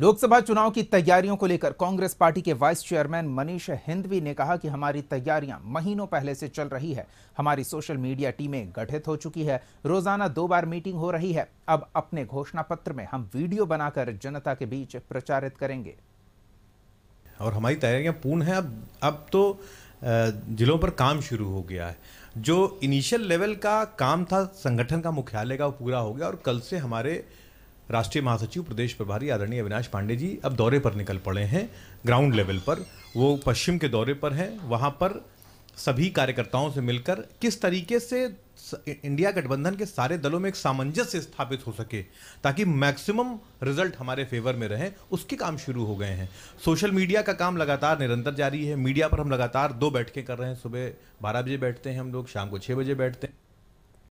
लोकसभा चुनाव की तैयारियों को लेकर कांग्रेस पार्टी के वाइस चेयरमैन मनीष हिंदवी ने कहा कि हमारी तैयारियां महीनों पहले से चल रही है हमारी सोशल मीडिया टीमें गठित हो चुकी है रोजाना दो बार मीटिंग हो रही है अब अपने घोषणा पत्र में हम वीडियो बनाकर जनता के बीच प्रचारित करेंगे और हमारी तैयारियां पूर्ण है अब अब तो जिलों पर काम शुरू हो गया है जो इनिशियल लेवल का काम था संगठन का मुख्यालय का वो पूरा हो गया और कल से हमारे राष्ट्रीय महासचिव प्रदेश प्रभारी आदरणीय अविनाश पांडे जी अब दौरे पर निकल पड़े हैं ग्राउंड लेवल पर वो पश्चिम के दौरे पर हैं वहाँ पर सभी कार्यकर्ताओं से मिलकर किस तरीके से इंडिया गठबंधन के सारे दलों में एक सामंजस्य स्थापित हो सके ताकि मैक्सिमम रिजल्ट हमारे फेवर में रहें उसके काम शुरू हो गए हैं सोशल मीडिया का काम लगातार निरंतर जारी है मीडिया पर हम लगातार दो बैठकें कर रहे हैं सुबह बारह बजे बैठते हैं हम लोग शाम को छः बजे बैठते हैं